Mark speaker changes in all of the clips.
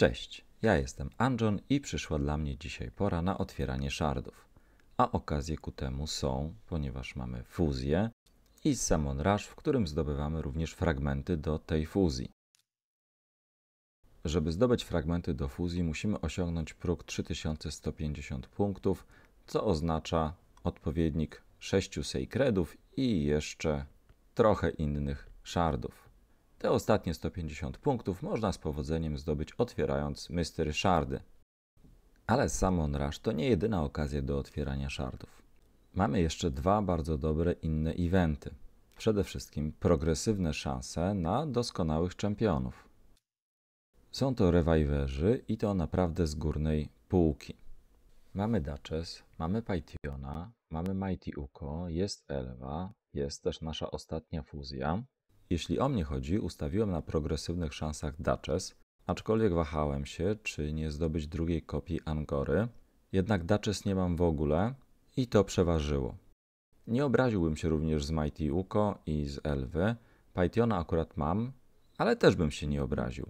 Speaker 1: Cześć, ja jestem Anjon i przyszła dla mnie dzisiaj pora na otwieranie szardów. A okazje ku temu są, ponieważ mamy fuzję i Summon Rush, w którym zdobywamy również fragmenty do tej fuzji. Żeby zdobyć fragmenty do fuzji musimy osiągnąć próg 3150 punktów, co oznacza odpowiednik 6 sejkredów i jeszcze trochę innych szardów. Te ostatnie 150 punktów można z powodzeniem zdobyć otwierając mystery shardy, Ale Samon Rush to nie jedyna okazja do otwierania szardów. Mamy jeszcze dwa bardzo dobre inne eventy. Przede wszystkim progresywne szanse na doskonałych czempionów. Są to rewajwerzy i to naprawdę z górnej półki. Mamy Duchess, mamy Pytiona, mamy Mighty Uko, jest Elva, jest też nasza ostatnia fuzja, jeśli o mnie chodzi, ustawiłem na progresywnych szansach Duchess, aczkolwiek wahałem się, czy nie zdobyć drugiej kopii Angory. Jednak Duchess nie mam w ogóle i to przeważyło. Nie obraziłbym się również z Mighty Uko i z Elwy. Paitiona akurat mam, ale też bym się nie obraził.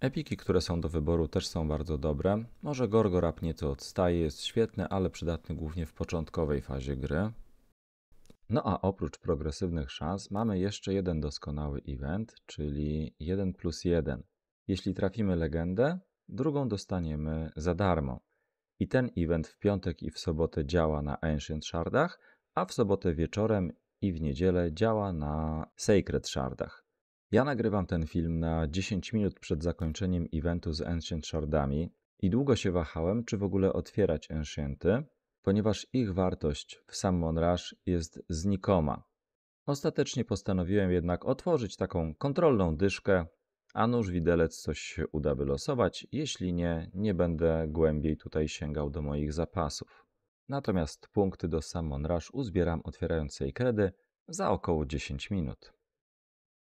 Speaker 1: Epiki, które są do wyboru, też są bardzo dobre. Może Gorgorap nieco odstaje, jest świetny, ale przydatny głównie w początkowej fazie gry. No a oprócz progresywnych szans mamy jeszcze jeden doskonały event, czyli 1 plus 1. Jeśli trafimy legendę, drugą dostaniemy za darmo. I ten event w piątek i w sobotę działa na Ancient Shardach, a w sobotę wieczorem i w niedzielę działa na Sacred Shardach. Ja nagrywam ten film na 10 minut przed zakończeniem eventu z Ancient Shardami i długo się wahałem, czy w ogóle otwierać Enchanty, ponieważ ich wartość w sam jest znikoma. Ostatecznie postanowiłem jednak otworzyć taką kontrolną dyszkę, a nóż widelec coś się uda wylosować, jeśli nie, nie będę głębiej tutaj sięgał do moich zapasów. Natomiast punkty do sam uzbieram otwierając kredy za około 10 minut.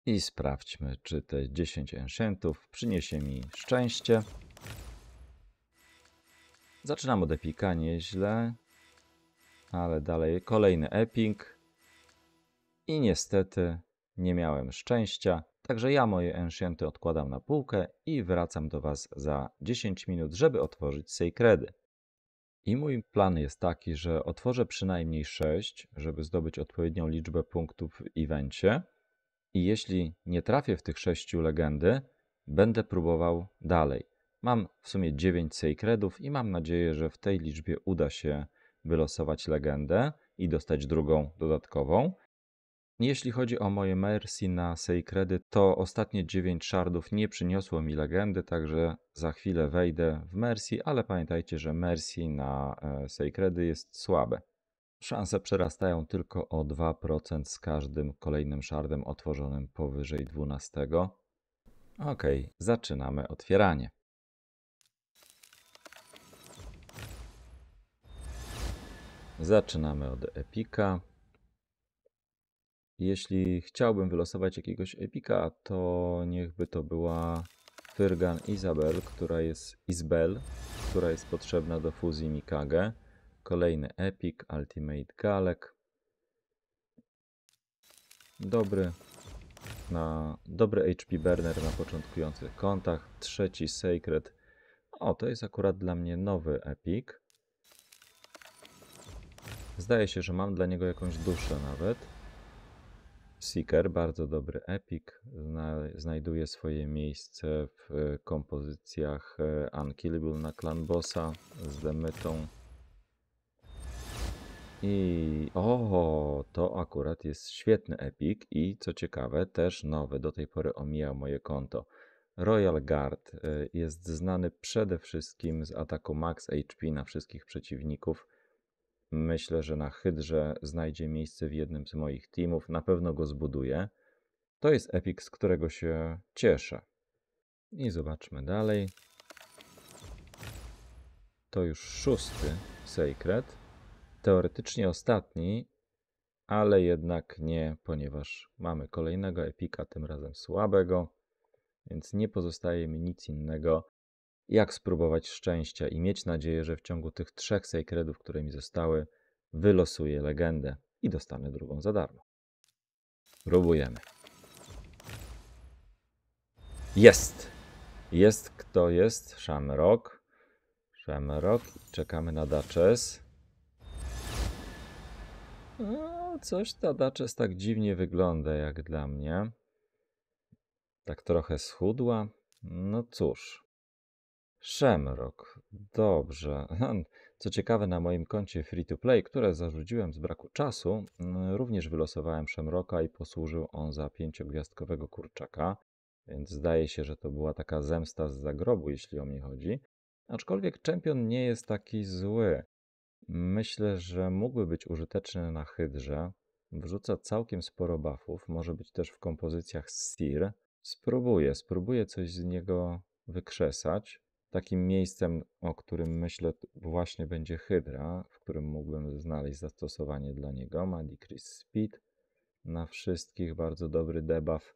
Speaker 1: I sprawdźmy, czy te 10 enchantów przyniesie mi szczęście. Zaczynam od epika, nieźle. Ale dalej kolejny Epping. I niestety nie miałem szczęścia. Także ja moje enchanty odkładam na półkę i wracam do Was za 10 minut, żeby otworzyć Sacredy. I mój plan jest taki, że otworzę przynajmniej 6, żeby zdobyć odpowiednią liczbę punktów w evencie. I jeśli nie trafię w tych 6 legendy, będę próbował dalej. Mam w sumie 9 Sacredów i mam nadzieję, że w tej liczbie uda się wylosować legendę i dostać drugą dodatkową. Jeśli chodzi o moje Mercy na Sejkredy, to ostatnie 9 shardów nie przyniosło mi legendy, także za chwilę wejdę w Mercy, ale pamiętajcie, że Mercy na e, Sejkredy jest słabe. Szanse przerastają tylko o 2% z każdym kolejnym shardem otworzonym powyżej 12. Ok, zaczynamy otwieranie. Zaczynamy od epika. Jeśli chciałbym wylosować jakiegoś epika, to niechby to była Fyrgan Isabel, która jest Isbel, która jest potrzebna do fuzji Mikage. Kolejny epik, Ultimate Galek. Dobry, na dobry HP burner na początkujących kontach. Trzeci Sacred. O, to jest akurat dla mnie nowy epik. Zdaje się, że mam dla niego jakąś duszę nawet. Seeker, bardzo dobry epik, zna, znajduje swoje miejsce w e, kompozycjach e, Unkillable na clan bossa z demytą. I o, to akurat jest świetny epik i co ciekawe też nowy, do tej pory omijał moje konto. Royal Guard e, jest znany przede wszystkim z ataku max HP na wszystkich przeciwników Myślę, że na Hydrze znajdzie miejsce w jednym z moich teamów, na pewno go zbuduję. To jest epik, z którego się cieszę. I zobaczmy dalej. To już szósty Sacred. Teoretycznie ostatni, ale jednak nie, ponieważ mamy kolejnego epika, tym razem słabego, więc nie pozostaje mi nic innego jak spróbować szczęścia i mieć nadzieję, że w ciągu tych trzech sekretów, które mi zostały, wylosuję legendę i dostanę drugą za darmo. Próbujemy. Jest! Jest kto jest? Shamrock. Shamrock. Czekamy na Duchess. No, coś ta Duchess tak dziwnie wygląda jak dla mnie. Tak trochę schudła. No cóż, Szemrok. Dobrze. Hmm. Co ciekawe, na moim koncie free to play, które zarzuciłem z braku czasu, mm, również wylosowałem Szemroka i posłużył on za pięciogwiazdkowego kurczaka, więc zdaje się, że to była taka zemsta z zagrobu, jeśli o mnie chodzi. Aczkolwiek czempion nie jest taki zły. Myślę, że mógłby być użyteczny na hydrze. Wrzuca całkiem sporo buffów, może być też w kompozycjach Seer. Spróbuję, spróbuję coś z niego wykrzesać. Takim miejscem, o którym myślę, właśnie będzie Hydra, w którym mógłbym znaleźć zastosowanie dla niego. Ma decrease speed na wszystkich, bardzo dobry debuff.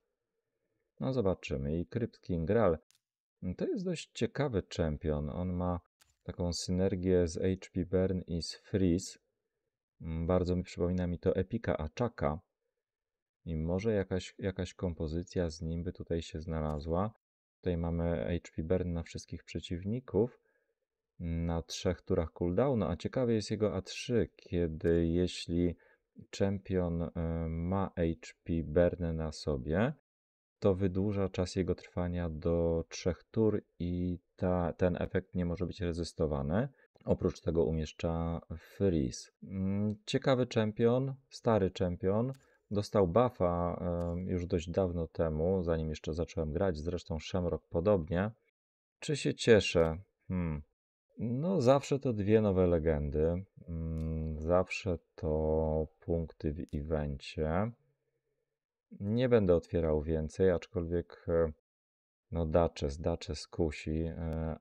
Speaker 1: No zobaczymy. I Crypt King Graal to jest dość ciekawy champion. On ma taką synergię z HP Burn i z Freeze. Mm, bardzo mi przypomina mi to Epika Achaka. I może jakaś, jakaś kompozycja z nim by tutaj się znalazła. Tutaj mamy HP burn na wszystkich przeciwników mm, na trzech turach cooldown, a ciekawie jest jego A3, kiedy jeśli champion e, ma HP burn na sobie, to wydłuża czas jego trwania do trzech tur i ta, ten efekt nie może być rezystowany. Oprócz tego umieszcza freeze. Mm, ciekawy czempion, stary czempion, Dostał buffa już dość dawno temu, zanim jeszcze zacząłem grać, zresztą Shamrock podobnie. Czy się cieszę? Hmm. No, zawsze to dwie nowe legendy. Mm, zawsze to punkty w evencie. Nie będę otwierał więcej, aczkolwiek e, no dacze, Duchess kusi, e,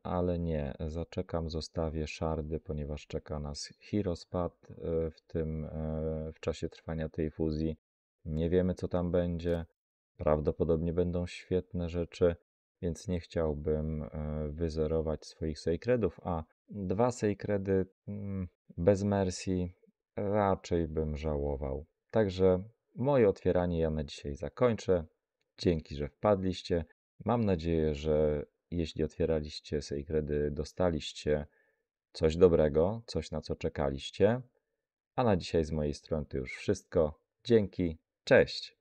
Speaker 1: ale nie, zaczekam, zostawię szardy, ponieważ czeka nas Hirospad e, w tym, w czasie trwania tej fuzji nie wiemy co tam będzie. Prawdopodobnie będą świetne rzeczy, więc nie chciałbym e, wyzerować swoich sejkredów, a dwa sejkredy mm, bez Mercy raczej bym żałował. Także moje otwieranie ja na dzisiaj zakończę. Dzięki, że wpadliście. Mam nadzieję, że jeśli otwieraliście sejkredy, dostaliście coś dobrego, coś na co czekaliście. A na dzisiaj z mojej strony to już wszystko. Dzięki, Cześć!